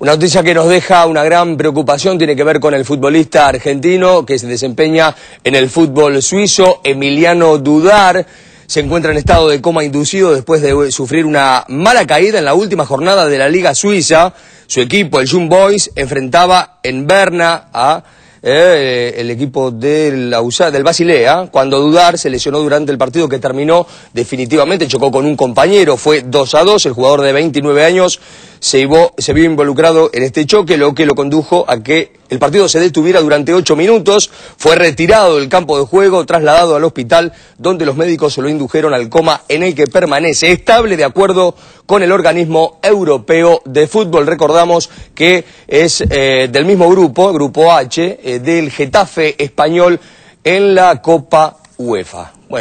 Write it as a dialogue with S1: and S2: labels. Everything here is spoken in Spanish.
S1: Una noticia que nos deja una gran preocupación tiene que ver con el futbolista argentino que se desempeña en el fútbol suizo, Emiliano Dudar. Se encuentra en estado de coma inducido después de sufrir una mala caída en la última jornada de la Liga Suiza. Su equipo, el Young Boys, enfrentaba en Berna a eh, el equipo del Basilea, cuando Dudar se lesionó durante el partido que terminó definitivamente, chocó con un compañero, fue 2 a 2, el jugador de 29 años se, vio involucrado en este choque, lo que lo condujo a que el partido se detuviera durante ocho minutos, fue retirado del campo de juego, trasladado al hospital, donde los médicos lo indujeron al coma en el que permanece estable de acuerdo con el organismo europeo de fútbol. Recordamos que es eh, del mismo grupo, Grupo H, eh, del Getafe español en la Copa
S2: UEFA.